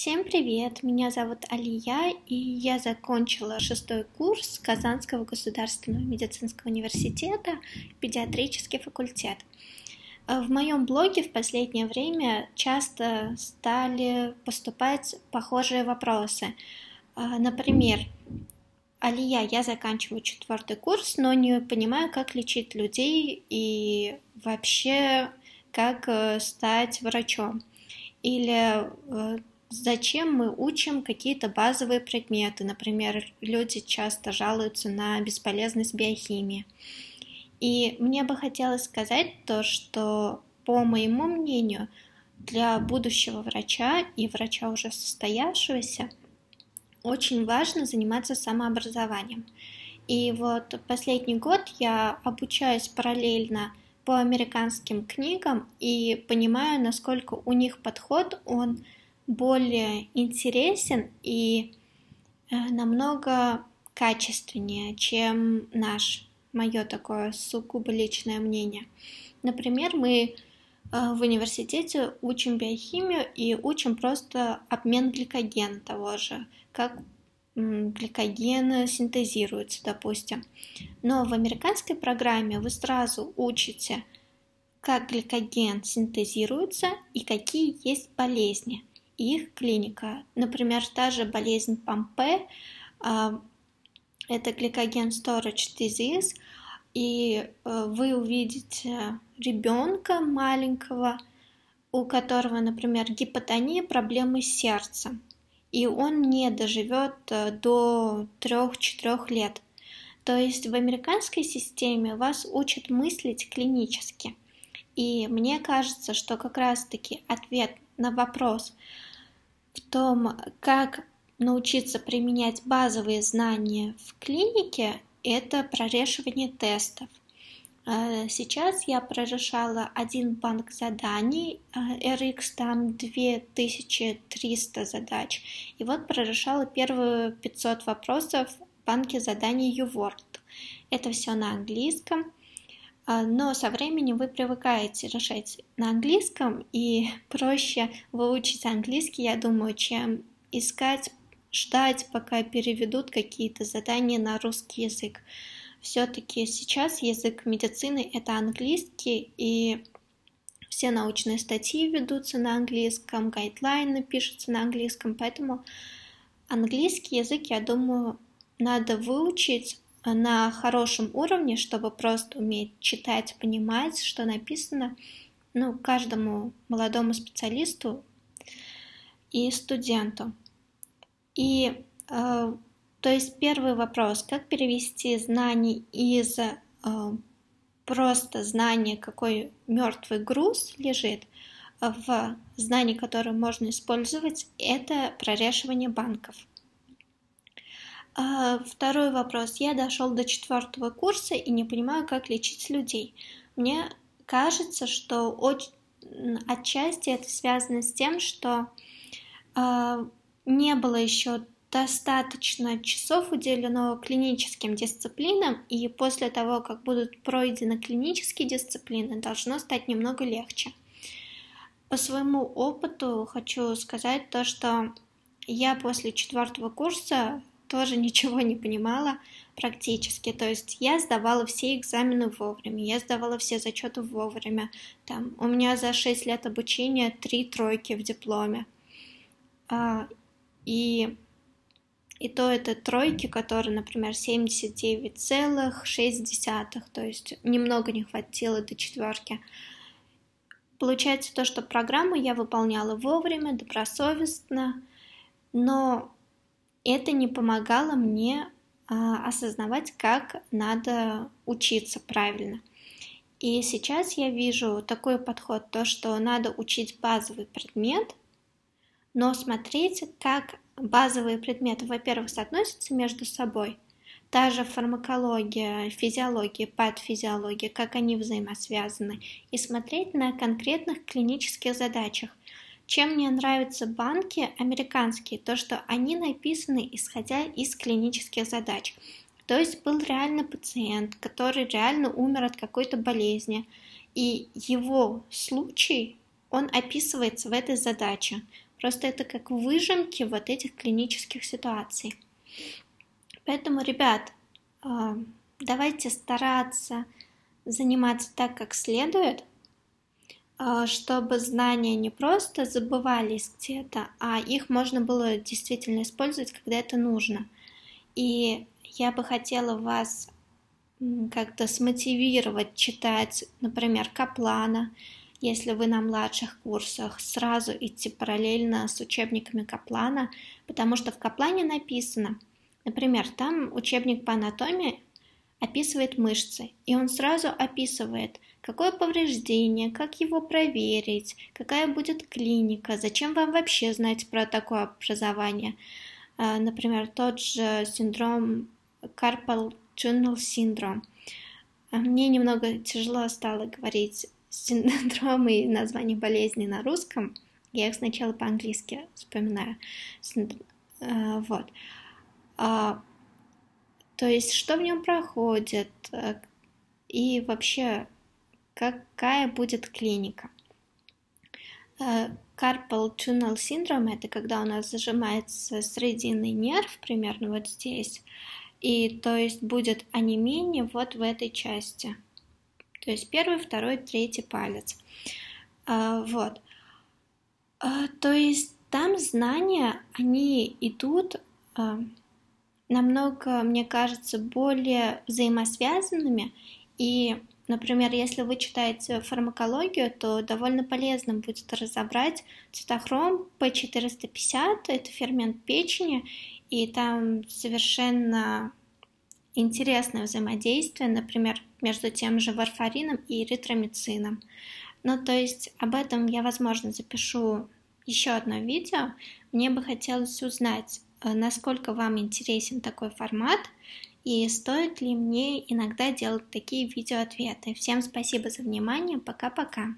Всем привет! Меня зовут Алия, и я закончила шестой курс Казанского государственного медицинского университета, педиатрический факультет. Э, в моем блоге в последнее время часто стали поступать похожие вопросы. Э, например, Алия, я заканчиваю четвертый курс, но не понимаю, как лечить людей и вообще как э, стать врачом. Или зачем мы учим какие-то базовые предметы. Например, люди часто жалуются на бесполезность биохимии. И мне бы хотелось сказать то, что, по моему мнению, для будущего врача и врача уже состоявшегося очень важно заниматься самообразованием. И вот последний год я обучаюсь параллельно по американским книгам и понимаю, насколько у них подход, он более интересен и э, намного качественнее, чем наш, мое такое сугубо личное мнение. Например, мы э, в университете учим биохимию и учим просто обмен гликогена того же, как гликоген синтезируется, допустим. Но в американской программе вы сразу учите, как гликоген синтезируется и какие есть болезни их клиника. Например, та же болезнь Помпе, а, это гликоген storage disease, и э, вы увидите ребенка маленького, у которого, например, гипотония, проблемы с сердцем, и он не доживет э, до 3-4 лет. То есть в американской системе вас учат мыслить клинически. И мне кажется, что как раз-таки ответ на вопрос – в том, как научиться применять базовые знания в клинике, это прорешивание тестов. А, сейчас я прорешала один банк заданий, а, RX там 2300 задач, и вот прорешала первые 500 вопросов в банке заданий UWord. Это все на английском. А, но со временем вы привыкаете решать на английском, и проще выучить английский, я думаю, чем искать, ждать, пока переведут какие-то задания на русский язык. Все-таки сейчас язык медицины — это английский, и все научные статьи ведутся на английском, гайдлайны пишутся на английском, поэтому английский язык, я думаю, надо выучить на хорошем уровне, чтобы просто уметь читать, понимать, что написано, ну, каждому молодому специалисту и студенту. И, э, то есть, первый вопрос, как перевести знания из э, просто знания, какой мертвый груз лежит, в знание, которое можно использовать, это прорешивание банков – а, второй вопрос. Я дошел до четвертого курса и не понимаю, как лечить людей. Мне кажется, что от... отчасти это связано с тем, что а, не было еще достаточно часов уделено клиническим дисциплинам, и после того, как будут пройдены клинические дисциплины, должно стать немного легче. По своему опыту хочу сказать то, что я после четвертого курса тоже ничего не понимала практически. То есть я сдавала все экзамены вовремя, я сдавала все зачеты вовремя. Там, у меня за 6 лет обучения три тройки в дипломе. А, и, и то это тройки, которые, например, 79,6, то есть немного не хватило до четверки. Получается то, что программу я выполняла вовремя, добросовестно, но это не помогало мне а, осознавать, как надо учиться правильно. И сейчас я вижу такой подход, то, что надо учить базовый предмет, но смотреть, как базовые предметы, во-первых, соотносятся между собой, та же фармакология, физиология, патофизиология, как они взаимосвязаны, и смотреть на конкретных клинических задачах – чем мне нравятся банки американские, то что они написаны исходя из клинических задач. То есть был реально пациент, который реально умер от какой-то болезни, и его случай, он описывается в этой задаче. Просто это как выжимки вот этих клинических ситуаций. Поэтому, ребят, а, давайте стараться заниматься так, как следует, а, чтобы знания не просто забывались где-то, а их можно было действительно использовать, когда это нужно. И я бы хотела вас как-то смотивировать читать, например, Каплана, если вы на младших курсах, сразу идти параллельно с учебниками Каплана, потому что в Каплане написано, например, там учебник по анатомии описывает мышцы, и он сразу описывает, какое повреждение, как его проверить, какая будет клиника, зачем вам вообще знать про такое образование. А, например, тот же синдром Carpal Tunnel Syndrome. Мне немного тяжело стало говорить синдромы и названия болезней на русском. Я их сначала по-английски вспоминаю. А, вот а, то есть, что в нем проходит э, и вообще какая будет клиника. Э, carpal tunnel syndrome – это когда у нас зажимается срединный нерв, примерно вот здесь, и то есть будет онемение вот в этой части. То есть первый, второй, третий палец. Э, вот. То есть там знания, они идут намного, мне кажется, более взаимосвязанными. И, например, если вы читаете фармакологию, то довольно полезно будет разобрать цитохром P450, это фермент печени, и там совершенно интересное взаимодействие, например, между тем же варфарином и эритромицином. Ну, то есть об этом я, возможно, запишу еще одно видео. Мне бы хотелось узнать, Э, насколько вам интересен такой формат и стоит ли мне иногда делать такие видеоответы. Всем спасибо за внимание, пока-пока.